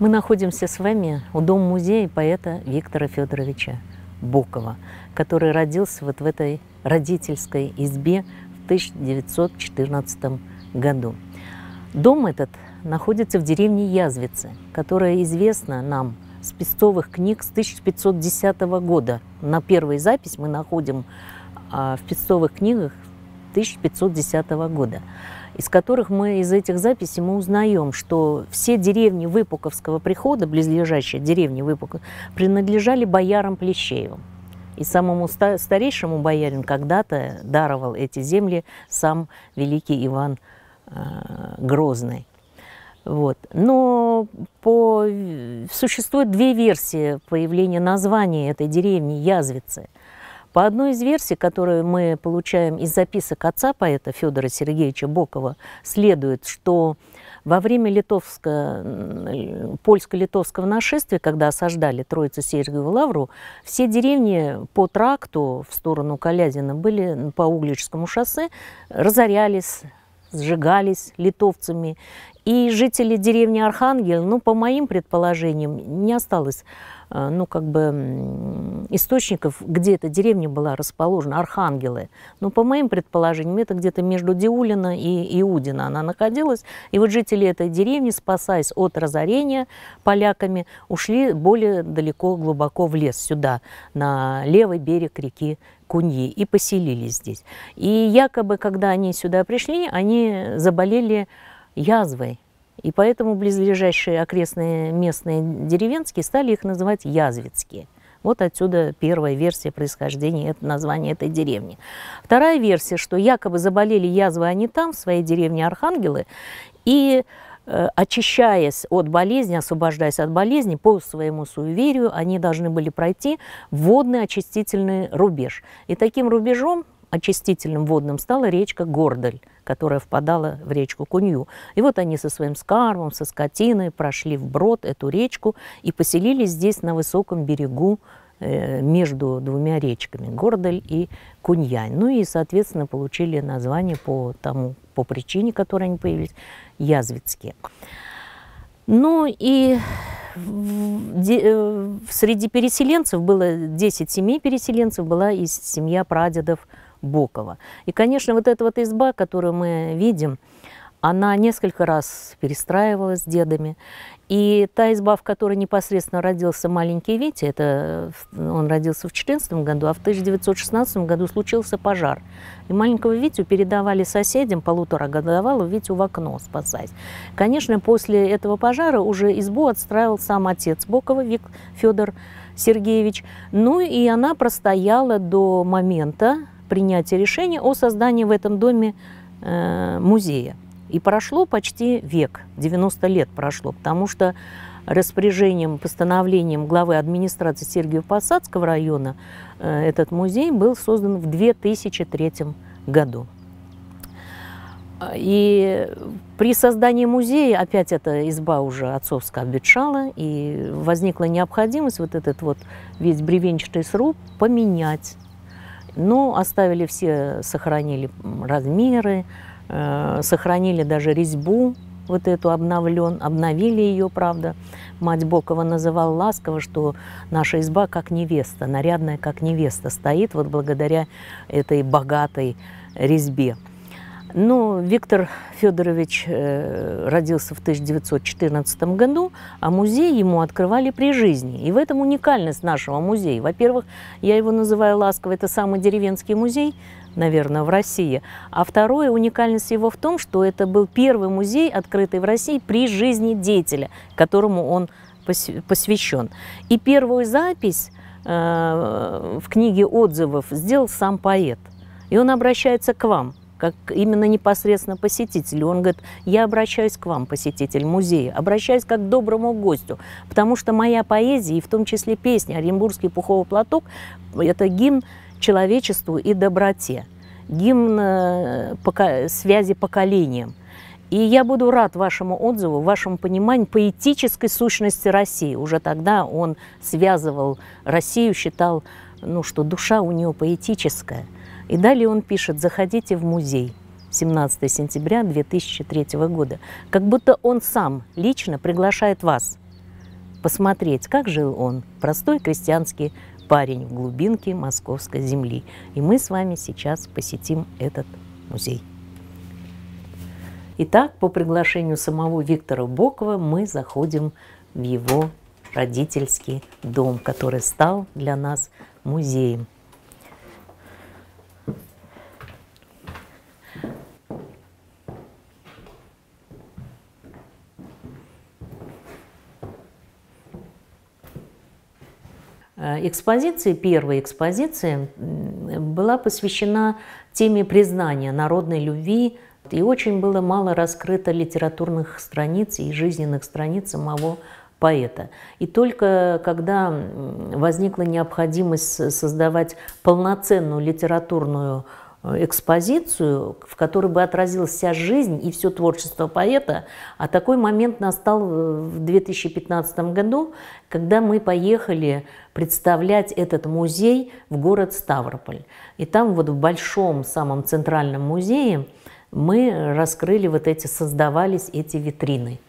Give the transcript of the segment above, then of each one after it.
Мы находимся с вами у Дом-музея поэта Виктора Федоровича Букова, который родился вот в этой родительской избе в 1914 году. Дом этот находится в деревне Язвицы, которая известна нам с песцовых книг с 1510 года. На первой запись мы находим а, в песцовых книгах 1510 года из которых мы из этих записей мы узнаем, что все деревни Выпуковского прихода, близлежащие деревни Выпуков, принадлежали боярам Плещеевым. И самому старейшему боярин когда-то даровал эти земли сам великий Иван э, Грозный. Вот. Но по... существует две версии появления названия этой деревни Язвицы – по одной из версий, которую мы получаем из записок отца поэта Федора Сергеевича Бокова, следует, что во время литовско, польско-литовского нашествия, когда осаждали Троицу Сергиеву Лавру, все деревни по тракту в сторону Калязина были по Угличскому шоссе, разорялись, сжигались литовцами. И жители деревни Архангель, ну, по моим предположениям, не осталось, э, ну, как бы, источников, где эта деревня была расположена, Архангелы. Но, по моим предположениям, это где-то между Диулина и Иудина она находилась. И вот жители этой деревни, спасаясь от разорения поляками, ушли более далеко, глубоко в лес сюда, на левый берег реки Куньи и поселились здесь. И якобы, когда они сюда пришли, они заболели язвой. И поэтому близлежащие окрестные местные деревенские стали их называть язвицкие. Вот отсюда первая версия происхождения названия этой деревни. Вторая версия, что якобы заболели язвы они там, в своей деревне Архангелы, и э, очищаясь от болезни, освобождаясь от болезни, по своему суеверию они должны были пройти водный очистительный рубеж. И таким рубежом очистительным водным стала речка Гордаль, которая впадала в речку Кунью. И вот они со своим скармом, со скотиной прошли вброд эту речку и поселились здесь на высоком берегу э, между двумя речками – Гордаль и Куньянь. Ну и, соответственно, получили название по тому, по причине, которой они появились – Язвицкие. Ну и э, среди переселенцев было 10 семей переселенцев, была и семья прадедов Бокова. И, конечно, вот эта вот изба, которую мы видим, она несколько раз перестраивалась с дедами. И та изба, в которой непосредственно родился маленький Витя, это э, он родился в 2014 году, а в 1916 году случился пожар. И маленького Витю передавали соседям, полутора годовалого Витю в окно спасать. Конечно, после этого пожара уже избу отстраивал сам отец Бокова, Вик Федор Сергеевич. Ну и она простояла до момента, принятия решения о создании в этом доме э, музея. И прошло почти век, 90 лет прошло, потому что распоряжением, постановлением главы администрации Сергея Посадского района э, этот музей был создан в 2003 году. А, и при создании музея, опять эта изба уже отцовская обветшала, и возникла необходимость вот этот вот весь бревенчатый сруб поменять но ну, оставили все, сохранили размеры, э, сохранили даже резьбу вот эту обновлен, обновили ее, правда. Мать Бокова называла ласково, что наша изба как невеста, нарядная как невеста стоит вот благодаря этой богатой резьбе. Ну, Виктор Федорович э, родился в 1914 году, а музей ему открывали при жизни. И в этом уникальность нашего музея. Во-первых, я его называю ласково, это самый деревенский музей, наверное, в России. А второе, уникальность его в том, что это был первый музей, открытый в России при жизни деятеля, которому он посвящен. И первую запись э, в книге отзывов сделал сам поэт. И он обращается к вам – как именно непосредственно посетителю. Он говорит, я обращаюсь к вам, посетитель музея, обращаюсь как к доброму гостю, потому что моя поэзия, и в том числе песня «Оренбургский пуховый платок» – это гимн человечеству и доброте, гимн э, пока, связи поколениям. И я буду рад вашему отзыву, вашему пониманию поэтической сущности России. Уже тогда он связывал Россию, считал, ну, что душа у нее поэтическая – и далее он пишет «Заходите в музей». 17 сентября 2003 года. Как будто он сам лично приглашает вас посмотреть, как жил он, простой крестьянский парень в глубинке московской земли. И мы с вами сейчас посетим этот музей. Итак, по приглашению самого Виктора Бокова мы заходим в его родительский дом, который стал для нас музеем. экспозиции, первая экспозиция была посвящена теме признания народной любви, и очень было мало раскрыто литературных страниц и жизненных страниц самого поэта. И только когда возникла необходимость создавать полноценную литературную Э, экспозицию, в которой бы отразилась вся жизнь и все творчество поэта. А такой момент настал э, в 2015 году, когда мы поехали представлять этот музей в город Ставрополь. И там вот в большом самом центральном музее мы раскрыли вот эти, создавались эти витрины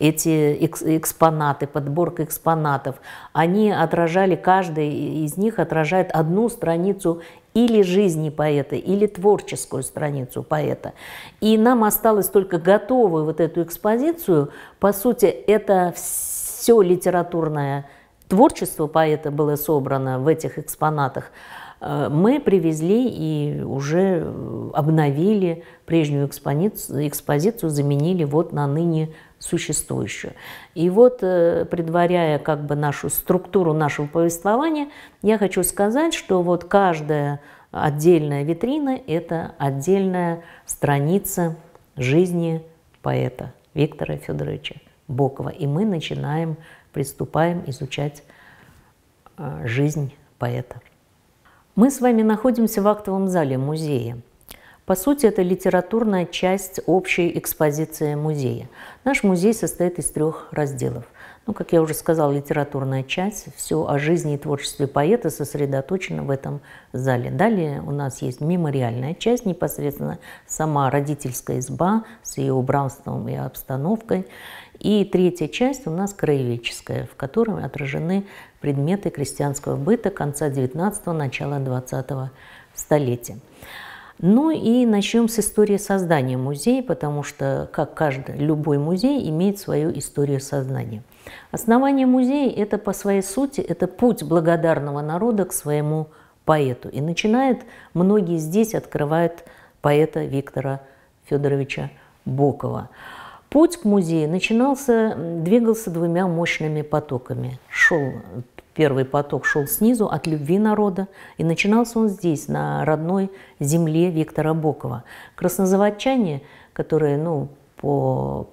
эти экспонаты, подборка экспонатов, они отражали, каждый из них отражает одну страницу или жизни поэта, или творческую страницу поэта. И нам осталось только готовую вот эту экспозицию. По сути, это все литературное творчество поэта было собрано в этих экспонатах. Э, мы привезли и уже обновили прежнюю экспозицию, экспозицию, заменили вот на ныне существующую. И вот, э, предваряя как бы нашу структуру нашего повествования, я хочу сказать, что вот каждая отдельная витрина – это отдельная страница жизни поэта Виктора Федоровича Бокова. И мы начинаем, приступаем изучать э, жизнь поэта. Мы с вами находимся в актовом зале музея. По сути, это литературная часть общей экспозиции музея. Наш музей состоит из трех разделов. Ну, как я уже сказала, литературная часть, все о жизни и творчестве поэта сосредоточено в этом зале. Далее у нас есть мемориальная часть, непосредственно сама родительская изба с ее убранством и обстановкой. И третья часть у нас краеведческая, в которой отражены предметы крестьянского быта конца 19-го, начала 20 столетия. Ну и начнем с истории создания музея, потому что, как каждый, любой музей имеет свою историю создания. Основание музея – это по своей сути, это путь благодарного народа к своему поэту. И начинает, многие здесь открывают поэта Виктора Федоровича Бокова. Путь к музею начинался, двигался двумя мощными потоками. Шел Первый поток шел снизу от любви народа, и начинался он здесь, на родной земле Виктора Бокова. Краснозаводчане, которые ну, по,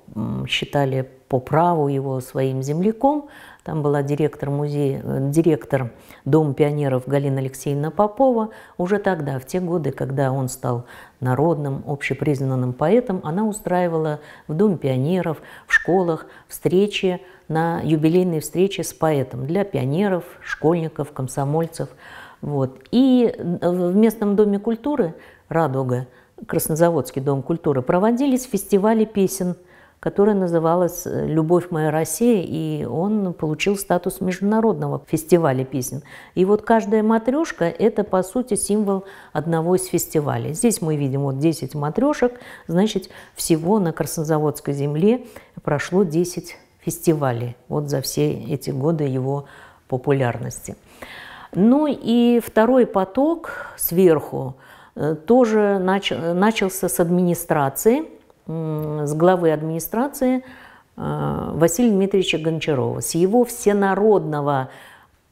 считали по праву его своим земляком, там была директор музея, э, директор Дом пионеров Галина Алексеевна Попова. Уже тогда, в те годы, когда он стал народным, общепризнанным поэтом, она устраивала в Дом пионеров, в школах встречи на юбилейной встрече с поэтом для пионеров, школьников, комсомольцев. Вот. И в местном доме культуры Радуга, Краснозаводский дом культуры, проводились фестивали песен, которая называлась «Любовь моя Россия», и он получил статус международного фестиваля песен. И вот каждая матрешка – это, по сути, символ одного из фестивалей. Здесь мы видим вот 10 матрешек, значит, всего на Краснозаводской земле прошло 10 фестивали вот за все эти годы его популярности. Ну и второй поток сверху э, тоже начал, начался с администрации, с главы администрации э, Василия Дмитриевича Гончарова, с его всенародного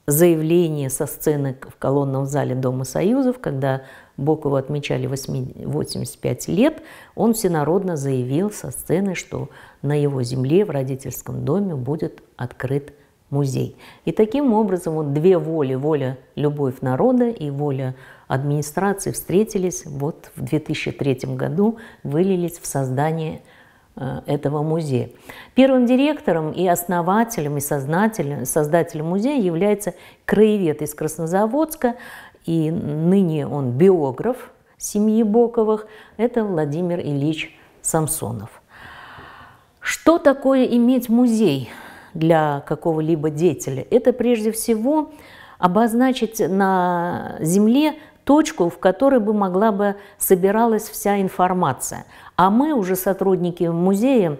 заявления со сцены в колонном зале Дома Союзов, когда Бокову отмечали 85 лет, он всенародно заявил со сцены, что на его земле в родительском доме будет открыт музей. И таким образом вот две воли, воля любовь народа и воля администрации встретились вот в 2003 году, вылились в создание э, этого музея. Первым директором и основателем, и создателем, создателем музея является краевед из Краснозаводска, и ныне он биограф семьи Боковых, это Владимир Ильич Самсонов. Что такое иметь музей для какого-либо деятеля? Это прежде всего обозначить на Земле точку, в которой бы могла бы собиралась вся информация. А мы уже сотрудники музея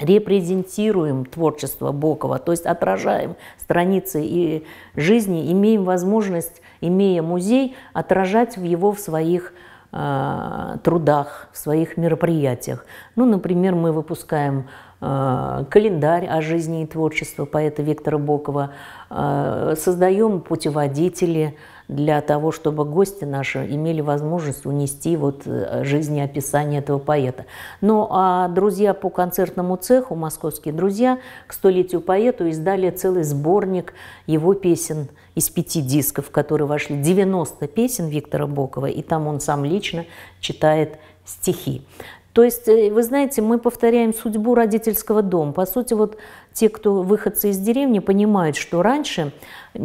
репрезентируем творчество Бокова, то есть отражаем страницы и жизни, имеем возможность, имея музей, отражать в его в своих Э, трудах, в своих мероприятиях. Ну, например, мы выпускаем э, календарь о жизни и творчестве поэта Виктора Бокова, э, создаем путеводители, для того, чтобы гости наши имели возможность унести вот э, жизнеописание этого поэта. Ну а друзья по концертному цеху, московские друзья, к столетию поэту издали целый сборник его песен из пяти дисков, в которые вошли 90 песен Виктора Бокова, и там он сам лично читает стихи. То есть, э, вы знаете, мы повторяем судьбу родительского дома. По сути, вот те, кто выходцы из деревни, понимают, что раньше,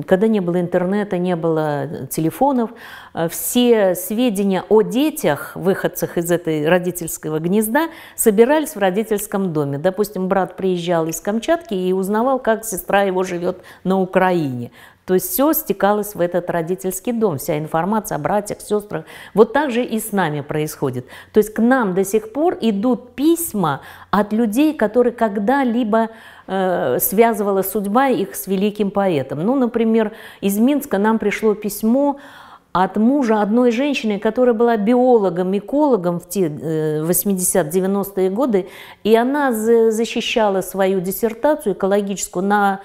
когда не было интернета, не было э, телефонов, э, все сведения о детях, выходцах из этой родительского гнезда, собирались в родительском доме. Допустим, брат приезжал из Камчатки и узнавал, как сестра его живет на Украине. То есть все стекалось в этот родительский дом, вся информация о братьях, сестрах. Вот так же и с нами происходит. То есть к нам до сих пор идут письма от людей, которые когда-либо э, связывала судьба их с великим поэтом. Ну, например, из Минска нам пришло письмо от мужа одной женщины, которая была биологом, экологом в те 80-90-е э, годы, и она защищала свою диссертацию экологическую на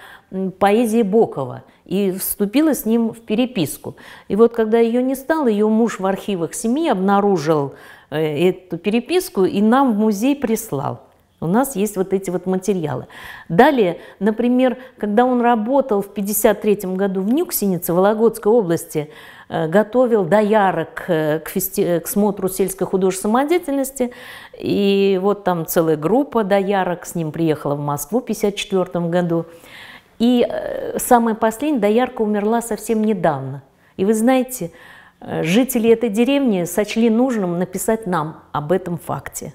поэзии Бокова и вступила с ним в переписку. И вот когда ее не стало, ее муж в архивах семьи обнаружил э, эту переписку и нам в музей прислал. У нас есть вот эти вот материалы. Далее, например, когда он работал в 1953 году в Нюксенице, Вологодской области, э, готовил доярок э, к, фести... к смотру сельской художественной самодеятельности. И вот там целая группа доярок с ним приехала в Москву в 1954 году. И э, самая последняя доярка умерла совсем недавно. И вы знаете, э, жители этой деревни сочли нужным написать нам об этом факте. Э,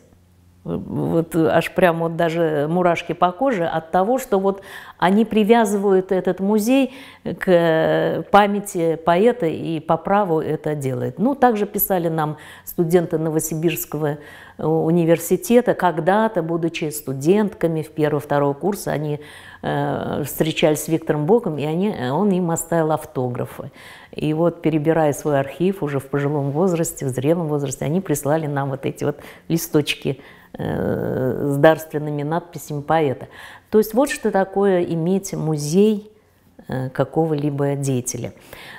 вот аж прям вот даже мурашки по коже от того, что вот они привязывают этот музей к памяти поэта и по праву это делает. Ну, также писали нам студенты Новосибирского университета, когда-то, будучи студентками в первого-второго курса, они Э, встречались с Виктором Богом, и они, он им оставил автографы. И вот, перебирая свой архив уже в пожилом возрасте, в зрелом возрасте, они прислали нам вот эти вот листочки э, с дарственными надписями поэта. То есть вот что такое иметь музей – Э, какого-либо деятеля.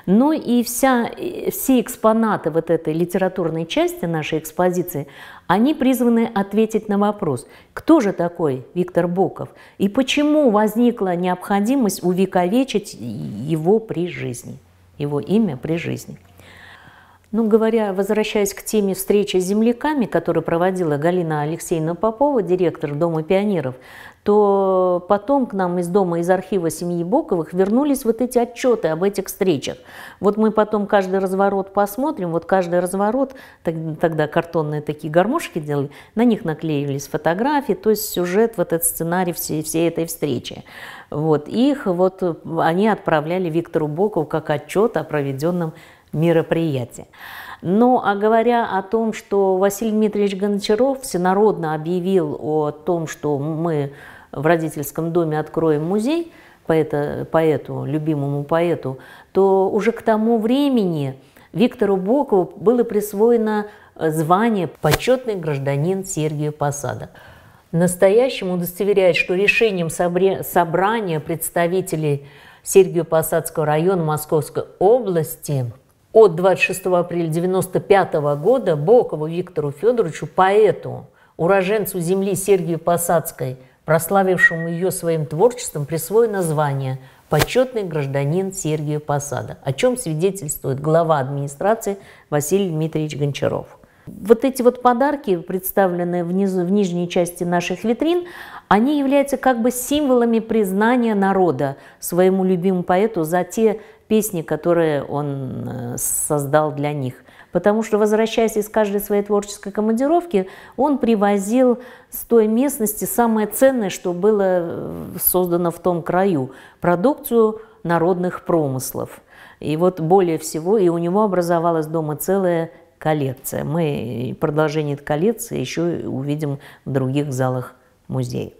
Но и вся, все экспонаты вот этой литературной части нашей экспозиции, они призваны ответить на вопрос, кто же такой Виктор Боков и почему возникла необходимость увековечить его при жизни, его имя при жизни. Ну, говоря, возвращаясь к теме встречи с земляками, которую проводила Галина Алексеевна Попова, директор Дома пионеров, то потом к нам из дома, из архива семьи Боковых вернулись вот эти отчеты об этих встречах. Вот мы потом каждый разворот посмотрим, вот каждый разворот, тогда картонные такие гармошки делали, на них наклеивались фотографии, то есть сюжет, вот этот сценарий всей, всей этой встречи. Вот их вот они отправляли Виктору Бокову как отчет о проведенном мероприятия. Ну, а говоря о том, что Василий Дмитриевич Гончаров всенародно объявил о том, что мы в родительском доме откроем музей поэта, поэту, любимому поэту, то уже к тому времени Виктору Бокову было присвоено звание «Почетный гражданин Сергия Посада». Настоящему удостоверяет, что решением собрания представителей Сергию Посадского района Московской области от 26 апреля 1995 года Бокову Виктору Федоровичу, поэту, уроженцу земли Сергию Посадской, прославившему ее своим творчеством, присвоено название «Почетный гражданин Сергия Посада», о чем свидетельствует глава администрации Василий Дмитриевич Гончаров. Вот эти вот подарки, представленные внизу, в нижней части наших витрин, они являются как бы символами признания народа своему любимому поэту за те песни, которые он э, создал для них. Потому что, возвращаясь из каждой своей творческой командировки, он привозил с той местности самое ценное, что было э, создано в том краю – продукцию народных промыслов. И вот более всего, и у него образовалась дома целая коллекция. Мы продолжение этой коллекции еще увидим в других залах музея.